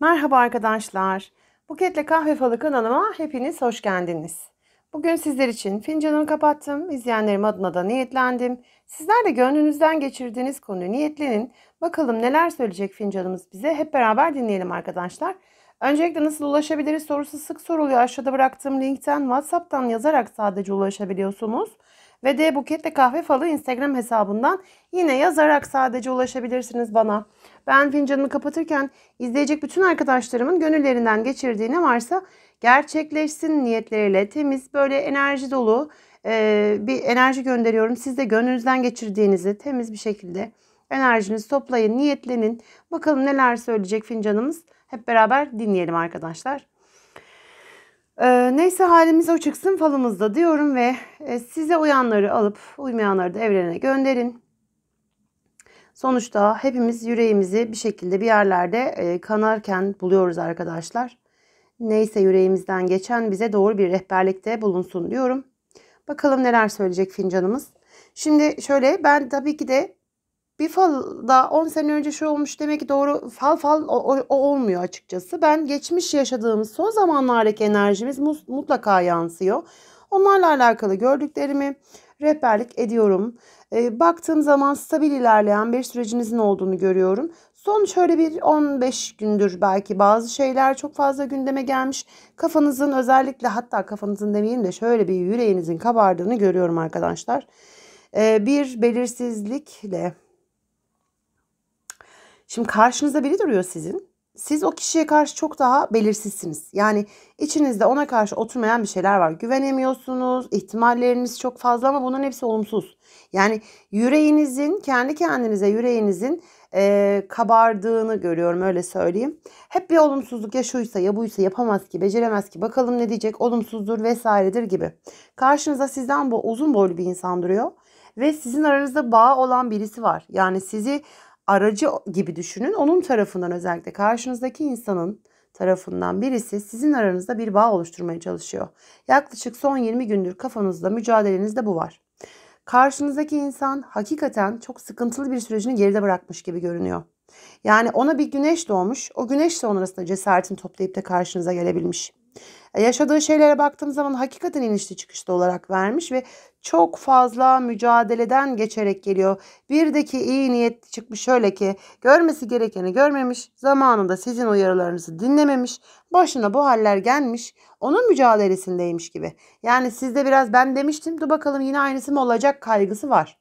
Merhaba arkadaşlar. Buketle Kahve Falı kanalıma hepiniz hoş geldiniz. Bugün sizler için fincanımı kapattım. İzleyenlerim adına da niyetlendim. Sizler de gönlünüzden geçirdiğiniz konuyu niyetlenin. Bakalım neler söyleyecek fincanımız bize. Hep beraber dinleyelim arkadaşlar. Öncelikle nasıl ulaşabiliriz sorusu sık soruluyor. Aşağıda bıraktığım linkten WhatsApp'tan yazarak sadece ulaşabiliyorsunuz ve D Buket Kahve Falı Instagram hesabından yine yazarak sadece ulaşabilirsiniz bana. Ben fincanımı kapatırken izleyecek bütün arkadaşlarımın gönüllerinden geçirdiği ne varsa gerçekleşsin niyetleriyle temiz böyle enerji dolu e, bir enerji gönderiyorum. Siz de gönlünüzden geçirdiğinizi temiz bir şekilde enerjinizi toplayın, niyetlenin. Bakalım neler söyleyecek fincanımız. Hep beraber dinleyelim arkadaşlar. E, neyse halimiz o çıksın falımızda diyorum ve e, size uyanları alıp uymayanları da evrene gönderin. Sonuçta hepimiz yüreğimizi bir şekilde bir yerlerde e, kanarken buluyoruz arkadaşlar. Neyse yüreğimizden geçen bize doğru bir rehberlikte bulunsun diyorum. Bakalım neler söyleyecek fincanımız. Şimdi şöyle ben tabii ki de bir da 10 sene önce şu olmuş demek ki doğru fal fal o, o olmuyor açıkçası. Ben geçmiş yaşadığımız son zamanlardaki enerjimiz mutlaka yansıyor. Onlarla alakalı gördüklerimi rehberlik ediyorum. E, baktığım zaman stabil ilerleyen bir sürecinizin olduğunu görüyorum. Son şöyle bir 15 gündür belki bazı şeyler çok fazla gündeme gelmiş. Kafanızın özellikle hatta kafanızın demeyelim de şöyle bir yüreğinizin kabardığını görüyorum arkadaşlar. E, bir belirsizlikle Şimdi karşınızda biri duruyor sizin. Siz o kişiye karşı çok daha belirsizsiniz. Yani içinizde ona karşı oturmayan bir şeyler var. Güvenemiyorsunuz, ihtimalleriniz çok fazla ama bunların hepsi olumsuz. Yani yüreğinizin, kendi kendinize yüreğinizin e, kabardığını görüyorum öyle söyleyeyim. Hep bir olumsuzluk ya şuysa ya buysa yapamaz ki beceremez ki bakalım ne diyecek olumsuzdur vesairedir gibi. Karşınıza sizden bu uzun boylu bir insan duruyor ve sizin aranızda bağ olan birisi var. Yani sizi aracı gibi düşünün. Onun tarafından özellikle karşınızdaki insanın tarafından birisi sizin aranızda bir bağ oluşturmaya çalışıyor. Yaklaşık son 20 gündür kafanızda mücadelenizde bu var. Karşınızdaki insan hakikaten çok sıkıntılı bir sürecini geride bırakmış gibi görünüyor. Yani ona bir güneş doğmuş, o güneş sonrasında cesaretini toplayıp da karşınıza gelebilmiş. E, yaşadığı şeylere baktığım zaman hakikaten inişli çıkışlı olarak vermiş ve çok fazla mücadeleden geçerek geliyor. Bir de ki iyi niyetli çıkmış şöyle ki görmesi gerekeni görmemiş, zamanında sizin uyarılarınızı dinlememiş, başına bu haller gelmiş, onun mücadelesindeymiş gibi. Yani sizde biraz ben demiştim dur bakalım yine aynısı mı olacak kaygısı var.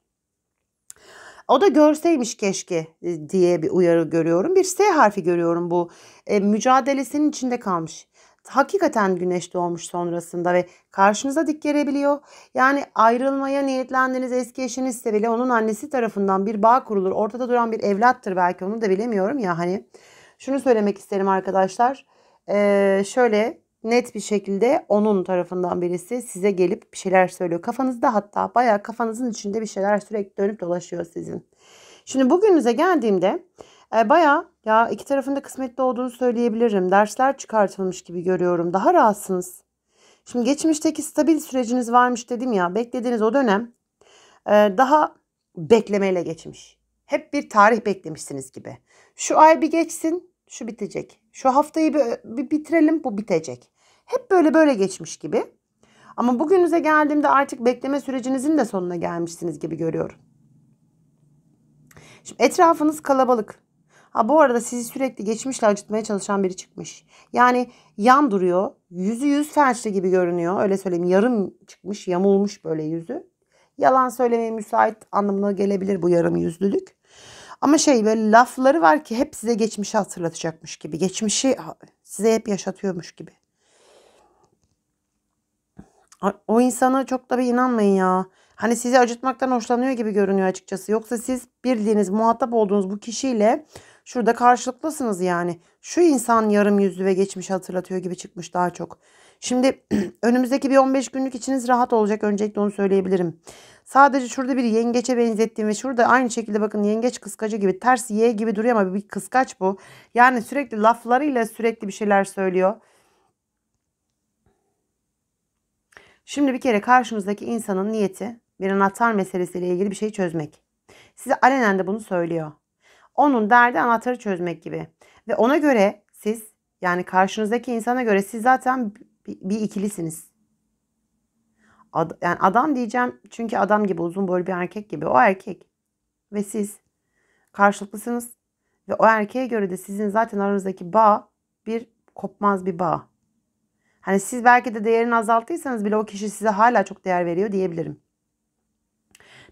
O da görseymiş keşke e, diye bir uyarı görüyorum. Bir S harfi görüyorum bu. E, mücadelesinin içinde kalmış hakikaten güneş doğmuş sonrasında ve karşınıza dik gelebiliyor. Yani ayrılmaya niyetlendiğiniz eski eşinizse bile onun annesi tarafından bir bağ kurulur. Ortada duran bir evlattır belki onu da bilemiyorum ya hani. Şunu söylemek isterim arkadaşlar. Ee, şöyle net bir şekilde onun tarafından birisi size gelip bir şeyler söylüyor. Kafanızda hatta bayağı kafanızın içinde bir şeyler sürekli dönüp dolaşıyor sizin. Şimdi bugününüze geldiğimde e, Baya ya iki tarafında kısmetli olduğunu söyleyebilirim. Dersler çıkartılmış gibi görüyorum. Daha rahatsınız. Şimdi geçmişteki stabil süreciniz varmış dedim ya. Beklediğiniz o dönem e, daha beklemeyle geçmiş. Hep bir tarih beklemişsiniz gibi. Şu ay bir geçsin, şu bitecek. Şu haftayı bir, bir bitirelim, bu bitecek. Hep böyle böyle geçmiş gibi. Ama bugünüze geldiğimde artık bekleme sürecinizin de sonuna gelmişsiniz gibi görüyorum. Şimdi etrafınız kalabalık. Ha bu arada sizi sürekli geçmişle acıtmaya çalışan biri çıkmış. Yani yan duruyor. Yüzü yüz felçli gibi görünüyor. Öyle söyleyeyim yarım çıkmış yamulmuş böyle yüzü. Yalan söylemeye müsait anlamına gelebilir bu yarım yüzlülük. Ama şey böyle lafları var ki hep size geçmişi hatırlatacakmış gibi. Geçmişi size hep yaşatıyormuş gibi. O insana çok da bir inanmayın ya. Hani sizi acıtmaktan hoşlanıyor gibi görünüyor açıkçası. Yoksa siz bildiğiniz, muhatap olduğunuz bu kişiyle Şurada karşılıklısınız yani. Şu insan yarım yüzlü ve geçmiş hatırlatıyor gibi çıkmış daha çok. Şimdi önümüzdeki bir 15 günlük içiniz rahat olacak. Öncelikle onu söyleyebilirim. Sadece şurada bir yengeçe benzettiğim ve şurada aynı şekilde bakın yengeç kıskacı gibi ters Y gibi duruyor ama bir kıskaç bu. Yani sürekli laflarıyla sürekli bir şeyler söylüyor. Şimdi bir kere karşımızdaki insanın niyeti bir anahtar meselesiyle ilgili bir şey çözmek. Size alenen de bunu söylüyor. Onun derdi anahtarı çözmek gibi. Ve ona göre siz yani karşınızdaki insana göre siz zaten bir, bir ikilisiniz. Ad, yani adam diyeceğim çünkü adam gibi uzun boylu bir erkek gibi o erkek ve siz karşılıklısınız ve o erkeğe göre de sizin zaten aranızdaki bağ bir kopmaz bir bağ. Hani siz belki de değerini azalttıysanız bile o kişi size hala çok değer veriyor diyebilirim.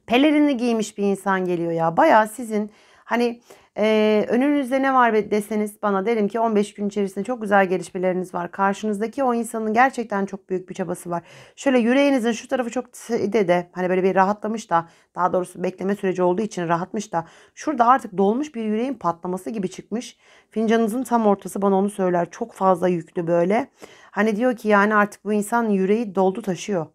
Pelerini giymiş bir insan geliyor ya. Baya sizin Hani e, önünüzde ne var deseniz bana derim ki 15 gün içerisinde çok güzel gelişmeleriniz var. Karşınızdaki o insanın gerçekten çok büyük bir çabası var. Şöyle yüreğinizin şu tarafı çok de de hani böyle bir rahatlamış da daha doğrusu bekleme süreci olduğu için rahatmış da şurada artık dolmuş bir yüreğin patlaması gibi çıkmış. Fincanınızın tam ortası bana onu söyler. Çok fazla yüklü böyle. Hani diyor ki yani artık bu insan yüreği doldu taşıyor.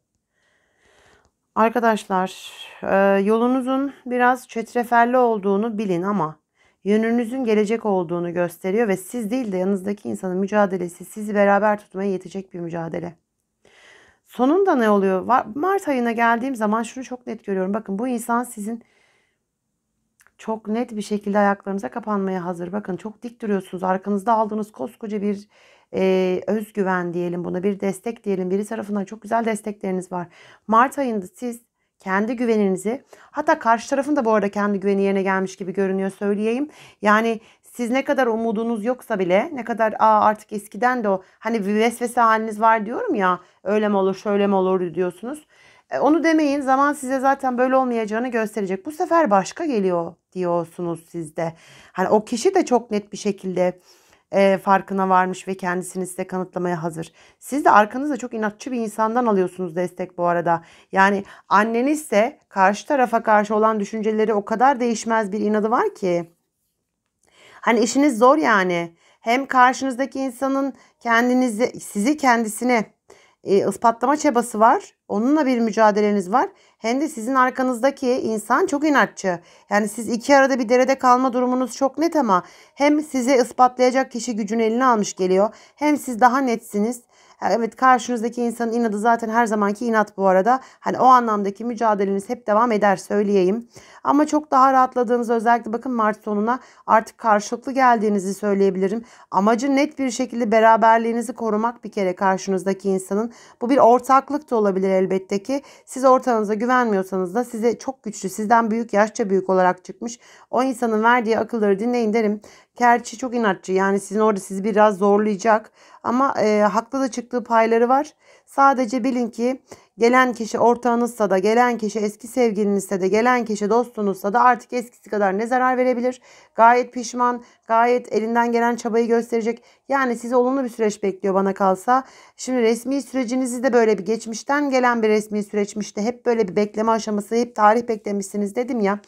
Arkadaşlar e, yolunuzun biraz çetreferli olduğunu bilin ama yönünüzün gelecek olduğunu gösteriyor ve siz değil de yanınızdaki insanın mücadelesi sizi beraber tutmaya yetecek bir mücadele. Sonunda ne oluyor? Mart ayına geldiğim zaman şunu çok net görüyorum. Bakın bu insan sizin çok net bir şekilde ayaklarınıza kapanmaya hazır. Bakın çok dik duruyorsunuz. Arkanızda aldığınız koskoca bir e, özgüven diyelim buna bir destek diyelim. Biri tarafından çok güzel destekleriniz var. Mart ayında siz kendi güveninizi hatta karşı tarafın da bu arada kendi güveni yerine gelmiş gibi görünüyor söyleyeyim. Yani siz ne kadar umudunuz yoksa bile ne kadar Aa, artık eskiden de o hani bir vesvese haliniz var diyorum ya öyle mi olur şöyle mi olur diyorsunuz. E, onu demeyin zaman size zaten böyle olmayacağını gösterecek. Bu sefer başka geliyor diyorsunuz sizde. Hani o kişi de çok net bir şekilde e, farkına varmış ve kendisini size kanıtlamaya hazır. Siz de arkanızda çok inatçı bir insandan alıyorsunuz destek bu arada. Yani annenizse karşı tarafa karşı olan düşünceleri o kadar değişmez bir inadı var ki. Hani işiniz zor yani. Hem karşınızdaki insanın kendinizi, sizi kendisine e, ispatlama çabası var. Onunla bir mücadeleniz var. Hem de sizin arkanızdaki insan çok inatçı. Yani siz iki arada bir derede kalma durumunuz çok net ama hem size ispatlayacak kişi gücünü eline almış geliyor. Hem siz daha netsiniz Evet karşınızdaki insanın inadı zaten her zamanki inat bu arada. Hani o anlamdaki mücadeleniz hep devam eder söyleyeyim. Ama çok daha rahatladığınız özellikle bakın Mart sonuna artık karşılıklı geldiğinizi söyleyebilirim. Amacı net bir şekilde beraberliğinizi korumak bir kere karşınızdaki insanın. Bu bir ortaklık da olabilir elbette ki. Siz ortağınıza güvenmiyorsanız da size çok güçlü sizden büyük yaşça büyük olarak çıkmış o insanın verdiği akılları dinleyin derim. Kerçi çok inatçı yani sizin orada sizi biraz zorlayacak ama e, haklı da çıktığı payları var. Sadece bilin ki Gelen kişi ortağınızsa da, gelen kişi eski sevgilinizse de, gelen kişi dostunuzsa da artık eskisi kadar ne zarar verebilir? Gayet pişman, gayet elinden gelen çabayı gösterecek. Yani size olumlu bir süreç bekliyor bana kalsa. Şimdi resmi sürecinizi de böyle bir geçmişten gelen bir resmi süreçmişti. Hep böyle bir bekleme aşaması, hep tarih beklemişsiniz dedim ya.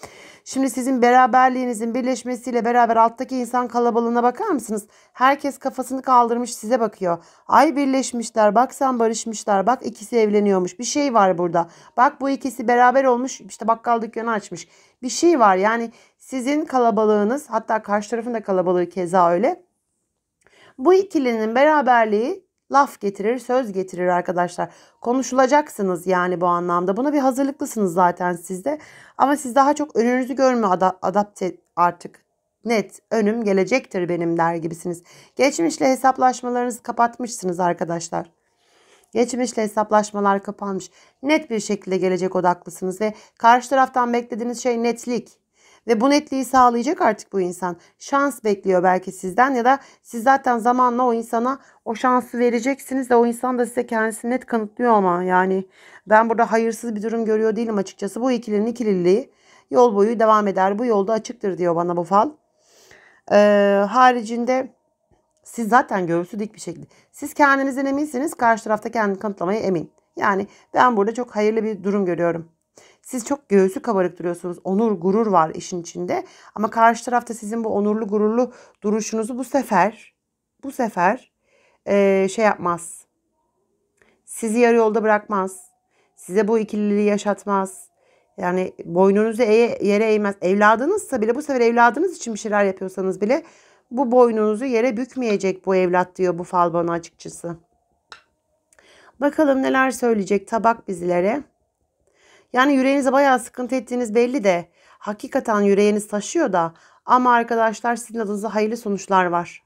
Şimdi sizin beraberliğinizin birleşmesiyle beraber alttaki insan kalabalığına bakar mısınız? Herkes kafasını kaldırmış size bakıyor. Ay birleşmişler, bak sen barışmışlar, bak ikisi evleniyormuş bir şey var burada. Bak bu ikisi beraber olmuş işte bakkal dükkanı açmış. Bir şey var yani sizin kalabalığınız hatta karşı tarafın da kalabalığı keza öyle. Bu ikilinin beraberliği laf getirir, söz getirir arkadaşlar. Konuşulacaksınız yani bu anlamda. Buna bir hazırlıklısınız zaten sizde. Ama siz daha çok önünüzü görme ad- adapte artık. Net önüm gelecektir benim der gibisiniz. Geçmişle hesaplaşmalarınızı kapatmışsınız arkadaşlar. Geçmişle hesaplaşmalar kapanmış. Net bir şekilde gelecek odaklısınız ve karşı taraftan beklediğiniz şey netlik. Ve bu netliği sağlayacak artık bu insan. Şans bekliyor belki sizden ya da siz zaten zamanla o insana o şansı vereceksiniz de o insan da size kendisini net kanıtlıyor ama yani ben burada hayırsız bir durum görüyor değilim açıkçası. Bu ikilinin ikililiği yol boyu devam eder. Bu yolda açıktır diyor bana bu fal. Ee, haricinde siz zaten göğsü dik bir şekilde. Siz kendinizden eminsiniz. Karşı tarafta kendi kanıtlamaya emin. Yani ben burada çok hayırlı bir durum görüyorum. Siz çok göğsü kabarık duruyorsunuz. Onur, gurur var işin içinde. Ama karşı tarafta sizin bu onurlu, gururlu duruşunuzu bu sefer, bu sefer ee, şey yapmaz. Sizi yarı yolda bırakmaz. Size bu ikililiği yaşatmaz. Yani boynunuzu yere eğmez. Evladınızsa bile bu sefer evladınız için bir şeyler yapıyorsanız bile bu boynunuzu yere bükmeyecek bu evlat diyor bu fal bana açıkçası. Bakalım neler söyleyecek tabak bizlere. Yani yüreğinize bayağı sıkıntı ettiğiniz belli de hakikaten yüreğiniz taşıyor da ama arkadaşlar sizin adınıza hayırlı sonuçlar var.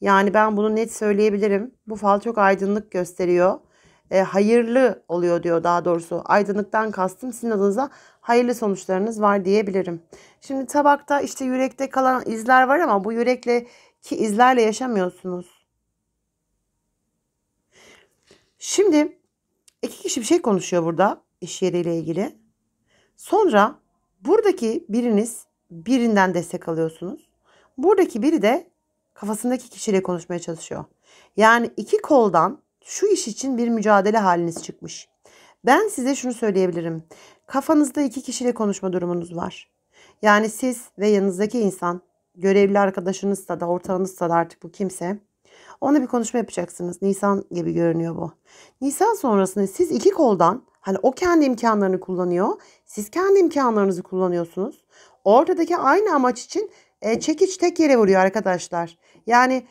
Yani ben bunu net söyleyebilirim. Bu fal çok aydınlık gösteriyor e, hayırlı oluyor diyor daha doğrusu. Aydınlıktan kastım sizin adınıza hayırlı sonuçlarınız var diyebilirim. Şimdi tabakta işte yürekte kalan izler var ama bu yürekle ki izlerle yaşamıyorsunuz. Şimdi iki kişi bir şey konuşuyor burada iş yeriyle ilgili. Sonra buradaki biriniz birinden destek alıyorsunuz. Buradaki biri de kafasındaki kişiyle konuşmaya çalışıyor. Yani iki koldan şu iş için bir mücadele haliniz çıkmış. Ben size şunu söyleyebilirim. Kafanızda iki kişiyle konuşma durumunuz var. Yani siz ve yanınızdaki insan, görevli arkadaşınızsa da ortağınızsa da artık bu kimse. Ona bir konuşma yapacaksınız. Nisan gibi görünüyor bu. Nisan sonrasında siz iki koldan hani o kendi imkanlarını kullanıyor. Siz kendi imkanlarınızı kullanıyorsunuz. Ortadaki aynı amaç için e, çekiç tek yere vuruyor arkadaşlar. Yani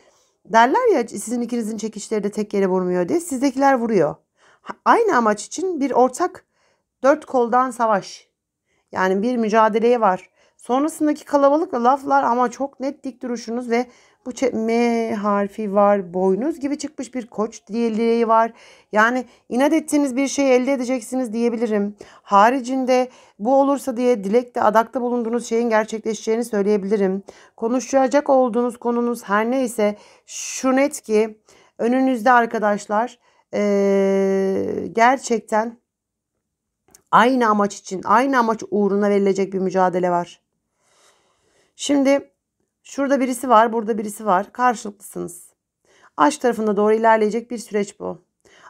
Derler ya sizin ikinizin çekişleri de tek yere vurmuyor diye. Sizdekiler vuruyor. Aynı amaç için bir ortak dört koldan savaş. Yani bir mücadeleye var. Sonrasındaki kalabalıkla laflar ama çok net dik duruşunuz ve bu M harfi var. Boynuz gibi çıkmış bir koç dileği var. Yani inat ettiğiniz bir şeyi elde edeceksiniz diyebilirim. Haricinde bu olursa diye dilekte adakta bulunduğunuz şeyin gerçekleşeceğini söyleyebilirim. Konuşacak olduğunuz konunuz her neyse şu net ki önünüzde arkadaşlar ee, gerçekten aynı amaç için, aynı amaç uğruna verilecek bir mücadele var. Şimdi Şurada birisi var, burada birisi var. Karşılıklısınız. Aşk tarafında doğru ilerleyecek bir süreç bu.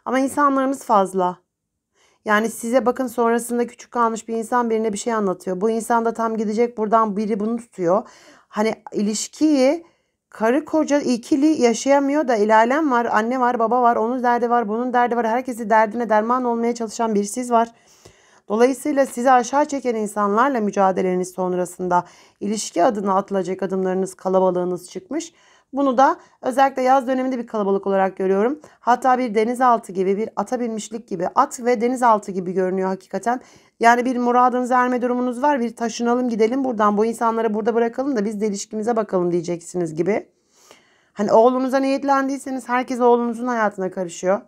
Ama insanlarımız fazla. Yani size bakın sonrasında küçük kalmış bir insan birine bir şey anlatıyor. Bu insan da tam gidecek buradan biri bunu tutuyor. Hani ilişkiyi karı koca ikili yaşayamıyor da ilalem var, anne var, baba var, onun derdi var, bunun derdi var. Herkesi derdine derman olmaya çalışan bir siz var. Dolayısıyla sizi aşağı çeken insanlarla mücadeleniz sonrasında ilişki adına atılacak adımlarınız kalabalığınız çıkmış. Bunu da özellikle yaz döneminde bir kalabalık olarak görüyorum. Hatta bir denizaltı gibi bir ata binmişlik gibi at ve denizaltı gibi görünüyor hakikaten. Yani bir muradınız erme durumunuz var bir taşınalım gidelim buradan bu insanları burada bırakalım da biz de ilişkimize bakalım diyeceksiniz gibi. Hani oğlunuza niyetlendiyseniz herkes oğlunuzun hayatına karışıyor.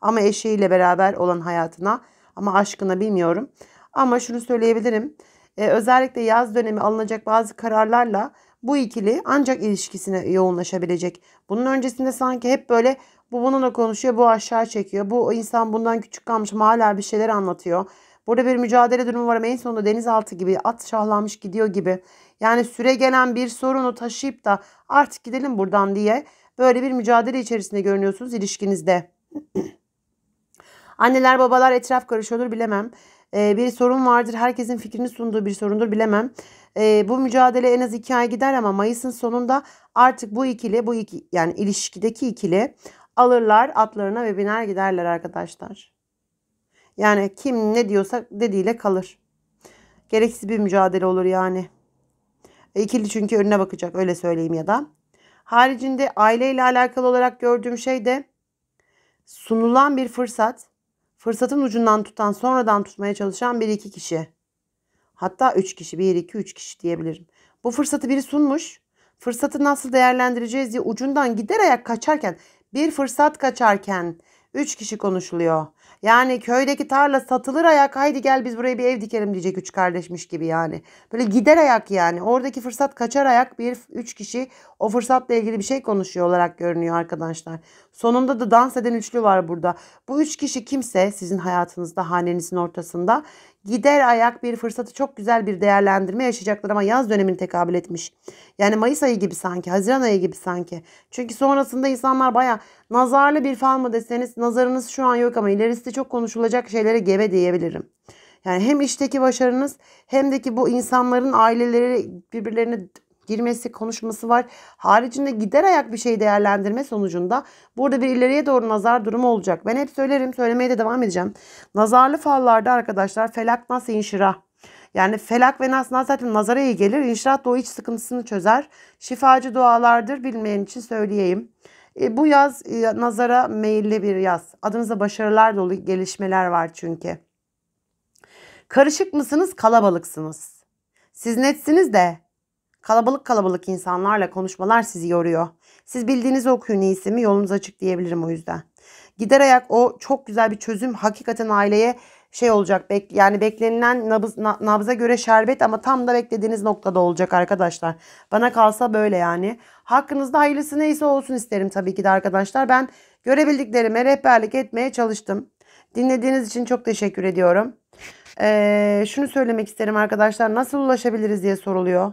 Ama eşiyle beraber olan hayatına ama aşkına bilmiyorum. Ama şunu söyleyebilirim. E, özellikle yaz dönemi alınacak bazı kararlarla bu ikili ancak ilişkisine yoğunlaşabilecek. Bunun öncesinde sanki hep böyle bu bununla konuşuyor, bu aşağı çekiyor. Bu insan bundan küçük kalmış ama hala bir şeyler anlatıyor. Burada bir mücadele durumu var ama en sonunda denizaltı gibi at şahlanmış gidiyor gibi. Yani süre gelen bir sorunu taşıyıp da artık gidelim buradan diye böyle bir mücadele içerisinde görünüyorsunuz ilişkinizde. Anneler babalar etraf karışıyordur bilemem. E, bir sorun vardır herkesin fikrini sunduğu bir sorundur bilemem. E, bu mücadele en az iki ay gider ama Mayıs'ın sonunda artık bu ikili bu iki yani ilişkideki ikili alırlar atlarına ve biner giderler arkadaşlar. Yani kim ne diyorsa dediğiyle kalır. Gereksiz bir mücadele olur yani. E, ikili çünkü önüne bakacak öyle söyleyeyim ya da. Haricinde aileyle alakalı olarak gördüğüm şey de sunulan bir fırsat Fırsatın ucundan tutan sonradan tutmaya çalışan bir iki kişi. Hatta üç kişi, bir iki üç kişi diyebilirim. Bu fırsatı biri sunmuş. Fırsatı nasıl değerlendireceğiz diye ucundan gider ayak kaçarken, bir fırsat kaçarken üç kişi konuşuluyor. Yani köydeki tarla satılır ayak haydi gel biz buraya bir ev dikelim diyecek üç kardeşmiş gibi yani. Böyle gider ayak yani. Oradaki fırsat kaçar ayak bir üç kişi o fırsatla ilgili bir şey konuşuyor olarak görünüyor arkadaşlar. Sonunda da dans eden üçlü var burada. Bu üç kişi kimse sizin hayatınızda hanenizin ortasında gider ayak bir fırsatı çok güzel bir değerlendirme yaşayacaklar ama yaz dönemini tekabül etmiş. Yani Mayıs ayı gibi sanki, Haziran ayı gibi sanki. Çünkü sonrasında insanlar baya nazarlı bir fal mı deseniz nazarınız şu an yok ama ilerisi çok konuşulacak şeylere gebe diyebilirim. Yani hem işteki başarınız hem de ki bu insanların aileleri birbirlerine girmesi, konuşması var. Haricinde gider ayak bir şey değerlendirme sonucunda burada bir ileriye doğru nazar durumu olacak. Ben hep söylerim, söylemeye de devam edeceğim. Nazarlı fallarda arkadaşlar felak nasıl inşirah? Yani felak ve nas zaten nazara iyi gelir. İnşaat da o iç sıkıntısını çözer. Şifacı dualardır bilmeyen için söyleyeyim. E, bu yaz e, nazara meyilli bir yaz. Adınıza başarılar dolu gelişmeler var çünkü. Karışık mısınız, kalabalıksınız. Siz netsiniz de Kalabalık kalabalık insanlarla konuşmalar sizi yoruyor. Siz bildiğinizi okuyun iyisi mi yolunuz açık diyebilirim o yüzden. Gider ayak o çok güzel bir çözüm. Hakikaten aileye şey olacak bek, yani beklenilen nabız, nabza göre şerbet ama tam da beklediğiniz noktada olacak arkadaşlar. Bana kalsa böyle yani. Hakkınızda hayırlısı neyse olsun isterim tabii ki de arkadaşlar. Ben görebildiklerime rehberlik etmeye çalıştım. Dinlediğiniz için çok teşekkür ediyorum. Ee, şunu söylemek isterim arkadaşlar nasıl ulaşabiliriz diye soruluyor.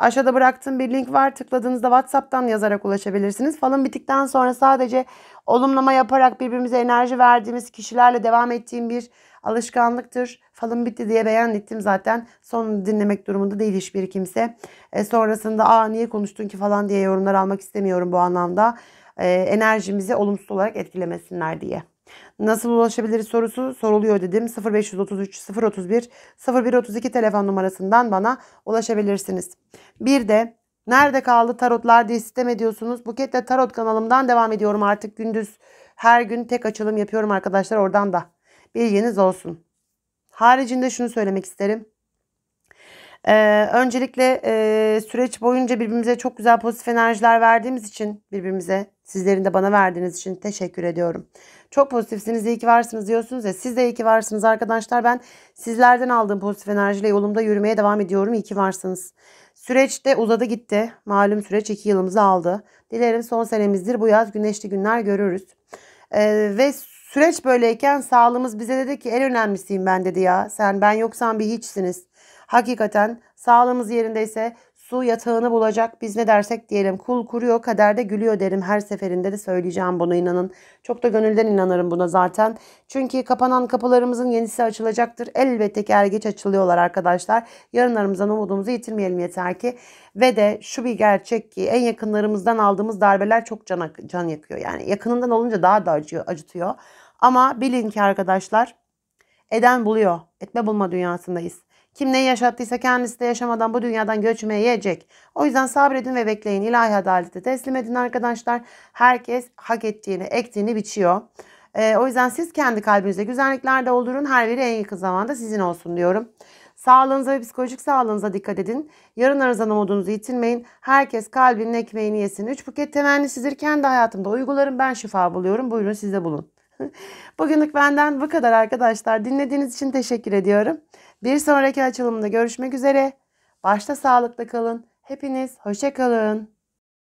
Aşağıda bıraktığım bir link var. Tıkladığınızda WhatsApp'tan yazarak ulaşabilirsiniz. Falım bittikten sonra sadece olumlama yaparak birbirimize enerji verdiğimiz kişilerle devam ettiğim bir alışkanlıktır. Falım bitti diye beğen ettim zaten. Sonunu dinlemek durumunda değil hiçbir kimse. E, sonrasında aa niye konuştun ki falan diye yorumlar almak istemiyorum bu anlamda. E, enerjimizi olumsuz olarak etkilemesinler diye. Nasıl ulaşabiliriz sorusu soruluyor dedim. 0533 031 0132 telefon numarasından bana ulaşabilirsiniz. Bir de nerede kaldı tarotlar diye sistem ediyorsunuz. Buketle Tarot kanalımdan devam ediyorum artık gündüz. Her gün tek açılım yapıyorum arkadaşlar oradan da. Bilginiz olsun. Haricinde şunu söylemek isterim. Ee, öncelikle e, süreç boyunca birbirimize çok güzel pozitif enerjiler verdiğimiz için birbirimize Sizlerin de bana verdiğiniz için teşekkür ediyorum. Çok pozitifsiniz, iyi ki varsınız diyorsunuz ya. Siz de iyi ki varsınız arkadaşlar. Ben sizlerden aldığım pozitif enerjiyle yolumda yürümeye devam ediyorum. İyi ki varsınız. Süreç de uzadı gitti. Malum süreç 2 yılımızı aldı. Dilerim son senemizdir. Bu yaz güneşli günler görürüz. Ee, ve süreç böyleyken sağlığımız bize dedi ki en önemlisiyim ben dedi ya. Sen ben yoksan bir hiçsiniz. Hakikaten sağlığımız yerindeyse su yatağını bulacak. Biz ne dersek diyelim. Kul kuruyor, kaderde gülüyor derim. Her seferinde de söyleyeceğim bunu inanın. Çok da gönülden inanırım buna zaten. Çünkü kapanan kapılarımızın yenisi açılacaktır. Elbette ki er geç açılıyorlar arkadaşlar. Yarınlarımızdan umudumuzu yitirmeyelim yeter ki. Ve de şu bir gerçek ki en yakınlarımızdan aldığımız darbeler çok can, can yakıyor. Yani yakınından olunca daha da acıyor, acıtıyor. Ama bilin ki arkadaşlar eden buluyor. Etme bulma dünyasındayız. Kim neyi yaşattıysa kendisi de yaşamadan bu dünyadan göçmeyecek. O yüzden sabredin ve bekleyin. İlahi adalete teslim edin arkadaşlar. Herkes hak ettiğini, ektiğini biçiyor. E, o yüzden siz kendi kalbinize güzellikler doldurun. Her biri en yakın zamanda sizin olsun diyorum. Sağlığınıza ve psikolojik sağlığınıza dikkat edin. Yarın arzan umudunuzu yitirmeyin. Herkes kalbinin ekmeğini yesin. Üç buket temennisidir. Kendi hayatımda uygularım. Ben şifa buluyorum. Buyurun siz de bulun. Bugünlük benden bu kadar arkadaşlar. Dinlediğiniz için teşekkür ediyorum. Bir sonraki açılımda görüşmek üzere. Başta sağlıkla kalın. Hepiniz hoşça kalın.